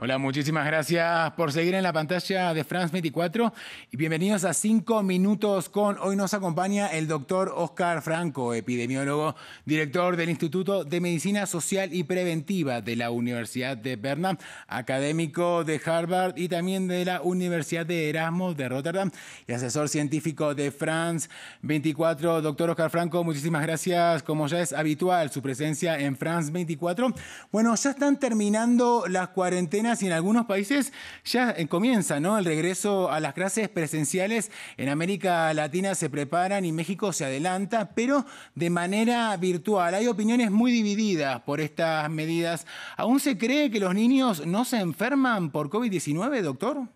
Hola, muchísimas gracias por seguir en la pantalla de France 24 y bienvenidos a 5 minutos con. Hoy nos acompaña el doctor Oscar Franco, epidemiólogo, director del Instituto de Medicina Social y Preventiva de la Universidad de Berna, académico de Harvard y también de la Universidad de Erasmus de Rotterdam y asesor científico de France 24. Doctor Oscar Franco, muchísimas gracias, como ya es habitual, su presencia en France 24. Bueno, ya están terminando las cuarentenas y en algunos países ya eh, comienza el regreso a las clases presenciales. En América Latina se preparan y México se adelanta, pero de manera virtual. Hay opiniones muy divididas por estas medidas. ¿Aún se cree que los niños no se enferman por COVID-19, doctor?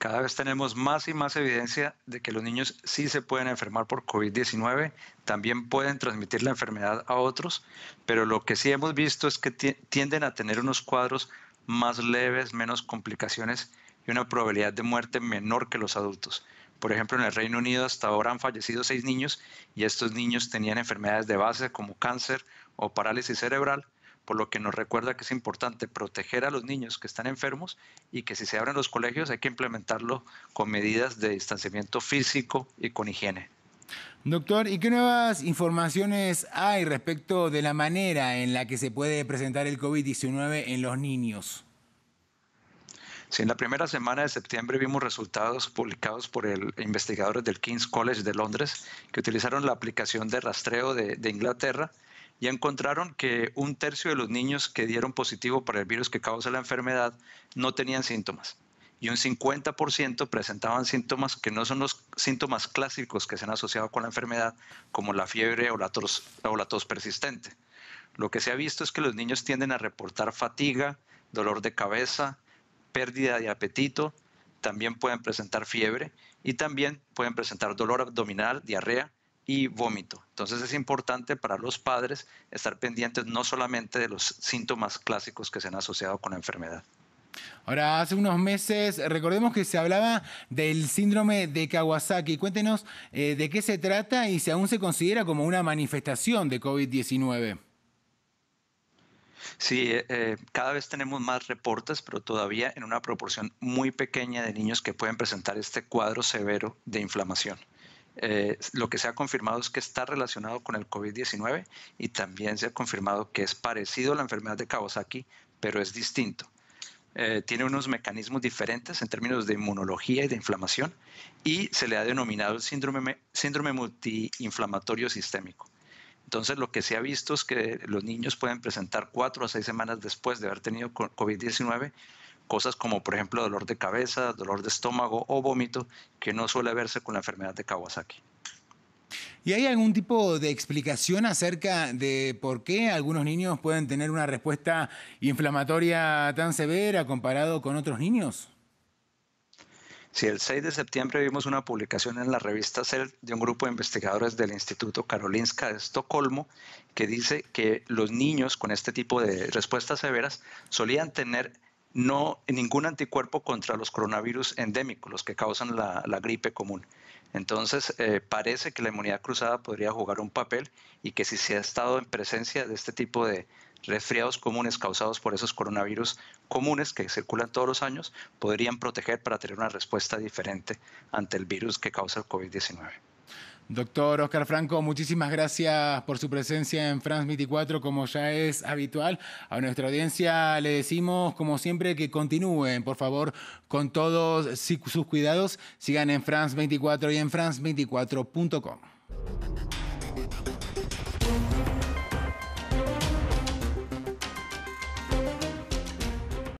Cada vez tenemos más y más evidencia de que los niños sí se pueden enfermar por COVID-19, también pueden transmitir la enfermedad a otros, pero lo que sí hemos visto es que tienden a tener unos cuadros más leves, menos complicaciones y una probabilidad de muerte menor que los adultos. Por ejemplo, en el Reino Unido hasta ahora han fallecido seis niños y estos niños tenían enfermedades de base como cáncer o parálisis cerebral, por lo que nos recuerda que es importante proteger a los niños que están enfermos y que si se abren los colegios hay que implementarlo con medidas de distanciamiento físico y con higiene. Doctor, ¿y qué nuevas informaciones hay respecto de la manera en la que se puede presentar el COVID-19 en los niños? Sí, en la primera semana de septiembre vimos resultados publicados por el, investigadores del King's College de Londres que utilizaron la aplicación de rastreo de Inglaterra y encontraron que un tercio de los niños que dieron positivo para el virus que causa la enfermedad no tenían síntomas y un 50% presentaban síntomas que no son los síntomas clásicos que se han asociado con la enfermedad, como la fiebre o la tos, o la tos persistente. Lo que se ha visto es que los niños tienden a reportar fatiga, dolor de cabeza, pérdida de apetito, también pueden presentar fiebre y también pueden presentar dolor abdominal, diarrea y vómito. Entonces es importante para los padres estar pendientes no solamente de los síntomas clásicos que se han asociado con la enfermedad. Ahora, hace unos meses, recordemos que se hablaba del síndrome de Kawasaki. Cuéntenos eh, de qué se trata y si aún se considera como una manifestación de COVID-19. Sí, eh, eh, cada vez tenemos más reportes, pero todavía en una proporción muy pequeña de niños que pueden presentar este cuadro severo de inflamación. Eh, lo que se ha confirmado es que está relacionado con el COVID-19 y también se ha confirmado que es parecido a la enfermedad de Kawasaki, pero es distinto. Eh, tiene unos mecanismos diferentes en términos de inmunología y de inflamación y se le ha denominado síndrome, síndrome multiinflamatorio sistémico. Entonces, lo que se ha visto es que los niños pueden presentar cuatro a seis semanas después de haber tenido COVID-19 cosas como por ejemplo dolor de cabeza, dolor de estómago o vómito, que no suele verse con la enfermedad de Kawasaki. ¿Y hay algún tipo de explicación acerca de por qué algunos niños pueden tener una respuesta inflamatoria tan severa comparado con otros niños? sí, el 6 de septiembre vimos una publicación en la revista Cell de un grupo de investigadores del Instituto Karolinska de Estocolmo que dice que los niños con este tipo de respuestas severas solían tener no ningún anticuerpo contra los coronavirus endémicos, los que causan la, gripe común. Entonces, eh, parece que la inmunidad cruzada podría jugar un papel y que si se ha estado en presencia de este tipo de resfriados comunes causados por esos coronavirus comunes que circulan todos los años, podrían proteger para tener una respuesta diferente ante el virus que causa el COVID-19. Doctor Oscar Franco, muchísimas gracias por su presencia en France 24, como ya es habitual. A nuestra audiencia le decimos, como siempre, que continúen, por favor, con todos sus cuidados. Sigan en France 24 y en France24.com.